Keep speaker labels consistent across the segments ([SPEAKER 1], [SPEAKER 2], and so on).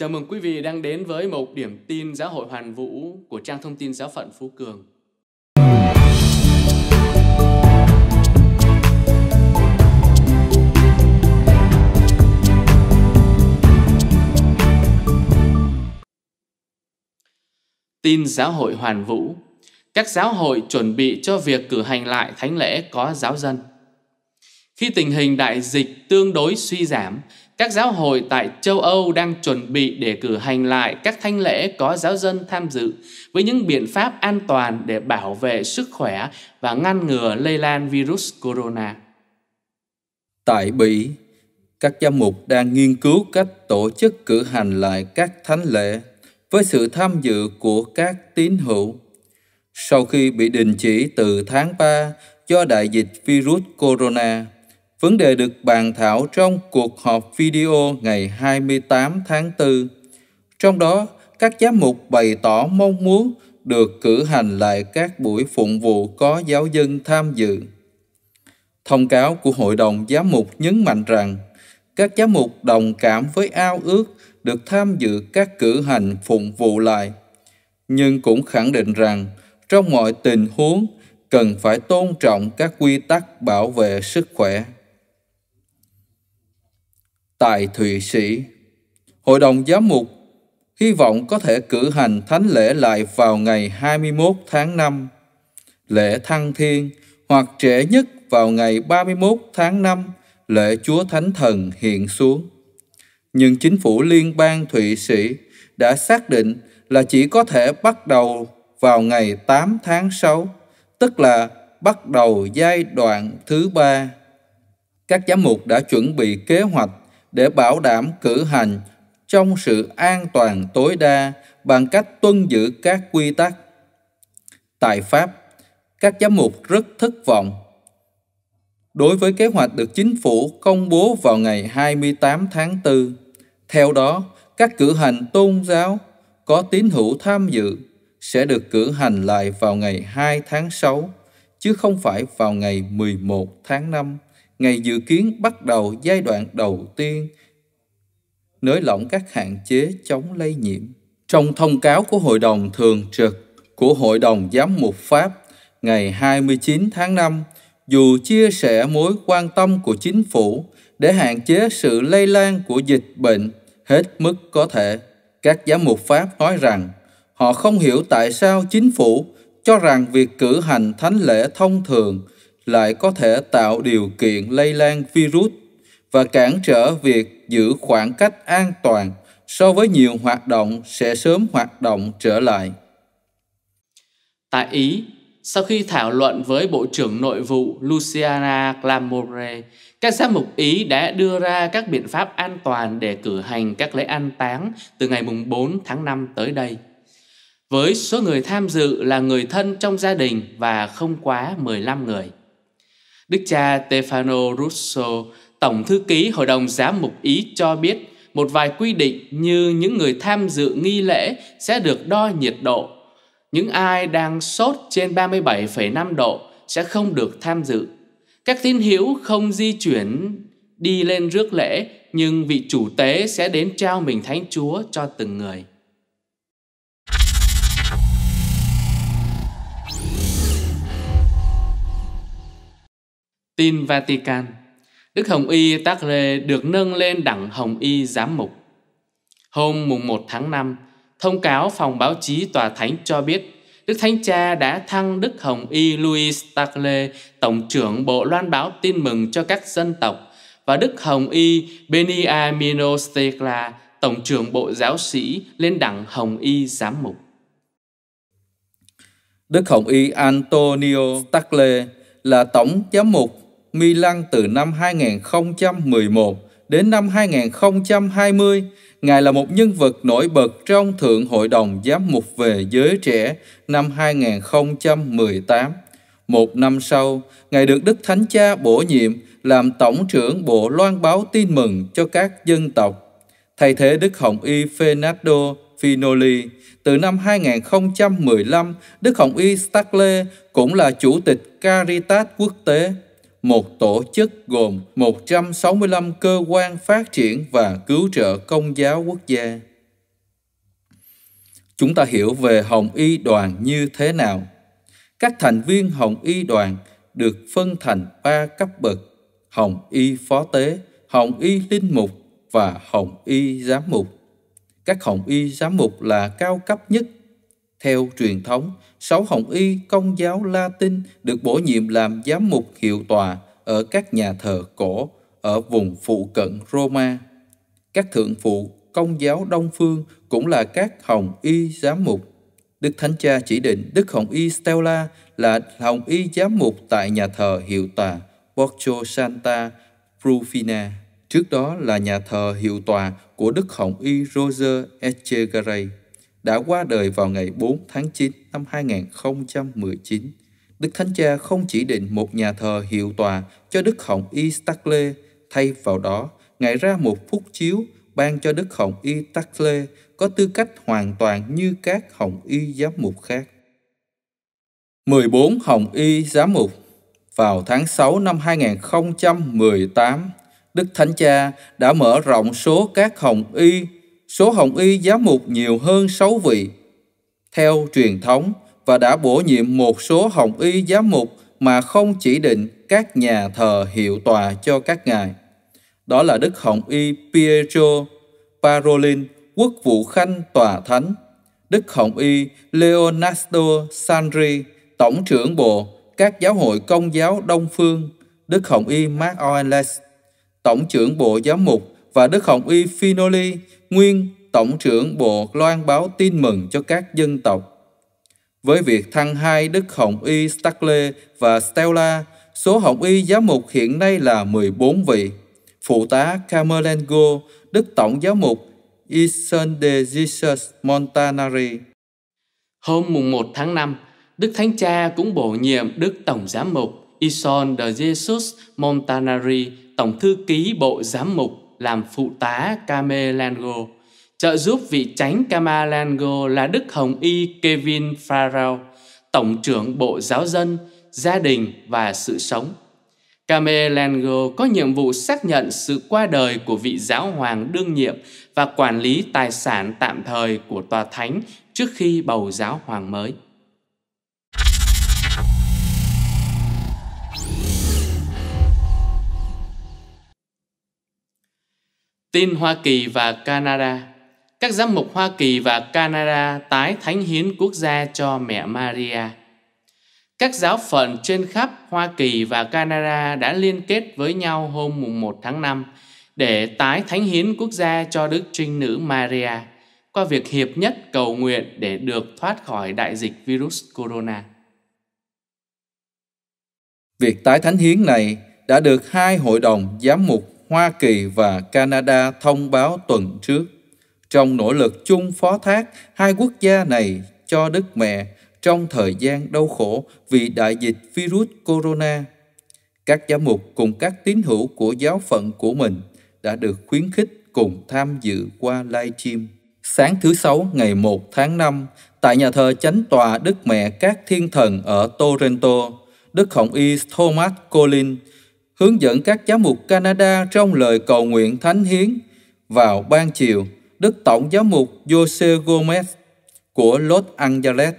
[SPEAKER 1] Chào mừng quý vị đang đến với một điểm tin giáo hội hoàn vũ của trang thông tin giáo phận Phú Cường. Tin giáo hội hoàn vũ Các giáo hội chuẩn bị cho việc cử hành lại thánh lễ có giáo dân. Khi tình hình đại dịch tương đối suy giảm các giáo hội tại châu Âu đang chuẩn bị để cử hành lại các thanh lễ có giáo dân tham dự với những biện pháp an toàn để bảo vệ sức khỏe và ngăn ngừa lây lan virus corona.
[SPEAKER 2] Tại Bỉ, các giám mục đang nghiên cứu cách tổ chức cử hành lại các thánh lễ với sự tham dự của các tín hữu. Sau khi bị đình chỉ từ tháng 3 do đại dịch virus corona, Vấn đề được bàn thảo trong cuộc họp video ngày 28 tháng 4. Trong đó, các giám mục bày tỏ mong muốn được cử hành lại các buổi phụng vụ có giáo dân tham dự. Thông cáo của Hội đồng Giám mục nhấn mạnh rằng các giám mục đồng cảm với ao ước được tham dự các cử hành phụng vụ lại, nhưng cũng khẳng định rằng trong mọi tình huống cần phải tôn trọng các quy tắc bảo vệ sức khỏe tại Thụy Sĩ. Hội đồng giám mục hy vọng có thể cử hành thánh lễ lại vào ngày 21 tháng 5, lễ Thăng Thiên hoặc trễ nhất vào ngày 31 tháng 5, lễ Chúa Thánh Thần hiện xuống. Nhưng chính phủ liên bang Thụy Sĩ đã xác định là chỉ có thể bắt đầu vào ngày 8 tháng 6, tức là bắt đầu giai đoạn thứ ba. Các giám mục đã chuẩn bị kế hoạch để bảo đảm cử hành trong sự an toàn tối đa bằng cách tuân giữ các quy tắc. Tại Pháp, các giám mục rất thất vọng. Đối với kế hoạch được chính phủ công bố vào ngày 28 tháng 4, theo đó, các cử hành tôn giáo có tín hữu tham dự sẽ được cử hành lại vào ngày 2 tháng 6 chứ không phải vào ngày 11 tháng 5 Ngày dự kiến bắt đầu giai đoạn đầu tiên nới lỏng các hạn chế chống lây nhiễm. Trong thông cáo của Hội đồng Thường trực của Hội đồng Giám mục Pháp ngày 29 tháng 5, dù chia sẻ mối quan tâm của chính phủ để hạn chế sự lây lan của dịch bệnh hết mức có thể, các giám mục Pháp nói rằng họ không hiểu tại sao chính phủ cho rằng việc cử hành thánh lễ thông thường lại có thể tạo điều kiện lây lan virus và cản trở việc giữ khoảng cách an toàn so với nhiều hoạt động sẽ sớm hoạt động
[SPEAKER 1] trở lại. Tại Ý, sau khi thảo luận với Bộ trưởng Nội vụ Luciana Clamore, các giám mục Ý đã đưa ra các biện pháp an toàn để cử hành các lễ an táng từ ngày 4 tháng 5 tới đây. Với số người tham dự là người thân trong gia đình và không quá 15 người. Đức cha Stefano Russo, Tổng Thư ký Hội đồng Giám mục Ý cho biết một vài quy định như những người tham dự nghi lễ sẽ được đo nhiệt độ. Những ai đang sốt trên 37,5 độ sẽ không được tham dự. Các tín hữu không di chuyển đi lên rước lễ nhưng vị chủ tế sẽ đến trao mình thánh chúa cho từng người. Tin Vatican Đức Hồng Y Tagre được nâng lên đẳng Hồng Y Giám mục. Hôm mùng 1 tháng 5, thông cáo phòng báo chí tòa thánh cho biết Đức Thánh Cha đã thăng Đức Hồng Y Louis Tagre, Tổng trưởng Bộ Loan báo tin mừng cho các dân tộc và Đức Hồng Y Beniamino Stegla, Tổng trưởng Bộ Giáo sĩ lên đẳng Hồng Y Giám mục.
[SPEAKER 2] Đức Hồng Y Antonio Tagle là Tổng Giám mục Milan từ năm 2011 đến năm 2020, Ngài là một nhân vật nổi bật trong Thượng Hội đồng Giám mục về giới trẻ năm 2018. Một năm sau, Ngài được Đức Thánh Cha bổ nhiệm làm Tổng trưởng Bộ Loan báo tin mừng cho các dân tộc, thay thế Đức Hồng Y Fernando Finoli. Từ năm 2015, Đức Hồng Y Stacle cũng là Chủ tịch Caritas Quốc tế một tổ chức gồm 165 cơ quan phát triển và cứu trợ công giáo quốc gia. Chúng ta hiểu về Hồng Y đoàn như thế nào? Các thành viên Hồng Y đoàn được phân thành ba cấp bậc: Hồng Y phó tế, Hồng Y linh mục và Hồng Y giám mục. Các Hồng Y giám mục là cao cấp nhất theo truyền thống, sáu hồng y công giáo Latin được bổ nhiệm làm giám mục hiệu tòa ở các nhà thờ cổ ở vùng phụ cận Roma. Các thượng phụ công giáo Đông Phương cũng là các hồng y giám mục. Đức Thánh Cha chỉ định Đức Hồng Y Stella là Hồng Y giám mục tại nhà thờ hiệu tòa Porto Santa Rufina, trước đó là nhà thờ hiệu tòa của Đức Hồng Y Roger Echegaray đã qua đời vào ngày 4 tháng 9 năm 2019. Đức Thánh Cha không chỉ định một nhà thờ hiệu tòa cho Đức Hồng Y Stacle, thay vào đó, Ngài ra một phúc chiếu ban cho Đức Hồng Y Stacle có tư cách hoàn toàn như các Hồng Y giám mục khác. 14 Hồng Y giám mục Vào tháng 6 năm 2018, Đức Thánh Cha đã mở rộng số các Hồng Y số hồng y giám mục nhiều hơn 6 vị. Theo truyền thống và đã bổ nhiệm một số hồng y giám mục mà không chỉ định các nhà thờ hiệu tòa cho các ngài. Đó là Đức Hồng Y Pietro Parolin, Quốc vụ Khanh Tòa Thánh, Đức Hồng Y Leonardo Sandri, Tổng trưởng Bộ các giáo hội Công giáo Đông Phương, Đức Hồng Y Mark Oales, Tổng trưởng Bộ Giám mục và Đức Hồng Y Finoli, nguyên Tổng trưởng Bộ loan báo tin mừng cho các dân tộc. Với việc thăng hai Đức Hồng Y Stacle và Stella, số Hồng Y giám mục hiện nay là 14 vị. Phụ tá Camerlengo, Đức Tổng giám mục de Jesus Montanari.
[SPEAKER 1] Hôm mùng 1 tháng 5, Đức Thánh Cha cũng bổ nhiệm Đức Tổng Giám mục Ison de Jesus Montanari, Tổng Thư ký Bộ Giám mục làm phụ tá Camelango, trợ giúp vị tránh Camelango là Đức Hồng Y Kevin Farrell, Tổng trưởng Bộ Giáo dân, Gia đình và Sự sống. Camelango có nhiệm vụ xác nhận sự qua đời của vị giáo hoàng đương nhiệm và quản lý tài sản tạm thời của tòa thánh trước khi bầu giáo hoàng mới. Tin Hoa Kỳ và Canada Các giám mục Hoa Kỳ và Canada tái thánh hiến quốc gia cho mẹ Maria. Các giáo phận trên khắp Hoa Kỳ và Canada đã liên kết với nhau hôm mùng 1 tháng 5 để tái thánh hiến quốc gia cho Đức Trinh Nữ Maria qua việc hiệp nhất cầu nguyện để được thoát khỏi đại dịch virus corona.
[SPEAKER 2] Việc tái thánh hiến này đã được hai hội đồng giám mục Hoa Kỳ và Canada thông báo tuần trước. Trong nỗ lực chung phó thác hai quốc gia này cho Đức Mẹ trong thời gian đau khổ vì đại dịch virus corona, các giám mục cùng các tín hữu của giáo phận của mình đã được khuyến khích cùng tham dự qua live stream. Sáng thứ Sáu ngày 1 tháng 5, tại nhà thờ Chánh tòa Đức Mẹ các Thiên Thần ở Toronto, Đức Hồng Y Thomas Collins hướng dẫn các giám mục Canada trong lời cầu nguyện thánh hiến vào ban chiều Đức Tổng giám mục Jose Gomez của Los Angeles.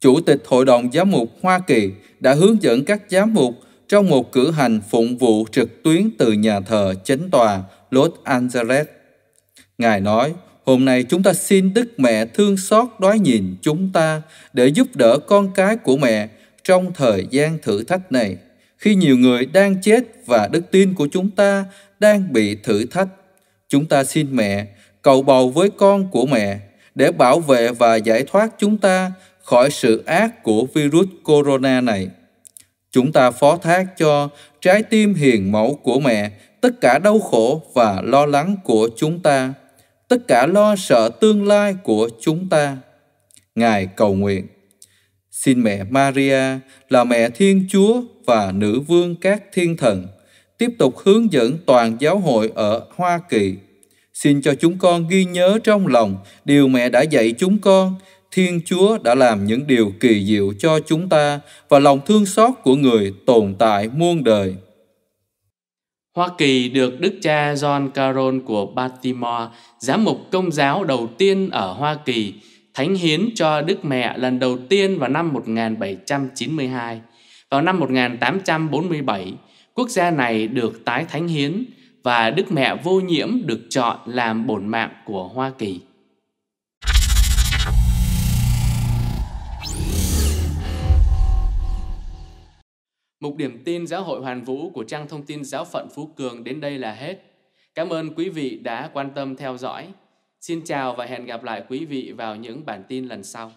[SPEAKER 2] Chủ tịch Hội đồng Giám mục Hoa Kỳ đã hướng dẫn các giám mục trong một cử hành phụng vụ trực tuyến từ nhà thờ chánh tòa Los Angeles. Ngài nói, hôm nay chúng ta xin Đức Mẹ thương xót đói nhìn chúng ta để giúp đỡ con cái của mẹ trong thời gian thử thách này khi nhiều người đang chết và đức tin của chúng ta đang bị thử thách. Chúng ta xin mẹ, cầu bầu với con của mẹ để bảo vệ và giải thoát chúng ta khỏi sự ác của virus corona này. Chúng ta phó thác cho trái tim hiền mẫu của mẹ tất cả đau khổ và lo lắng của chúng ta, tất cả lo sợ tương lai của chúng ta. Ngài cầu nguyện. Xin mẹ Maria là mẹ Thiên Chúa và nữ vương các thiên thần, tiếp tục hướng dẫn toàn giáo hội ở Hoa Kỳ. Xin cho chúng con ghi nhớ trong lòng điều mẹ đã dạy chúng con. Thiên Chúa đã làm những điều kỳ diệu cho chúng ta và lòng thương xót của người
[SPEAKER 1] tồn tại muôn đời. Hoa Kỳ được đức cha John Carroll của Baltimore, giám mục công giáo đầu tiên ở Hoa Kỳ, thánh hiến cho Đức Mẹ lần đầu tiên vào năm 1792. Vào năm 1847, quốc gia này được tái thánh hiến và Đức Mẹ vô nhiễm được chọn làm bổn mạng của Hoa Kỳ. Mục điểm tin giáo hội Hoàn Vũ của trang thông tin giáo phận Phú Cường đến đây là hết. Cảm ơn quý vị đã quan tâm theo dõi. Xin chào và hẹn gặp lại quý vị vào những bản tin lần sau.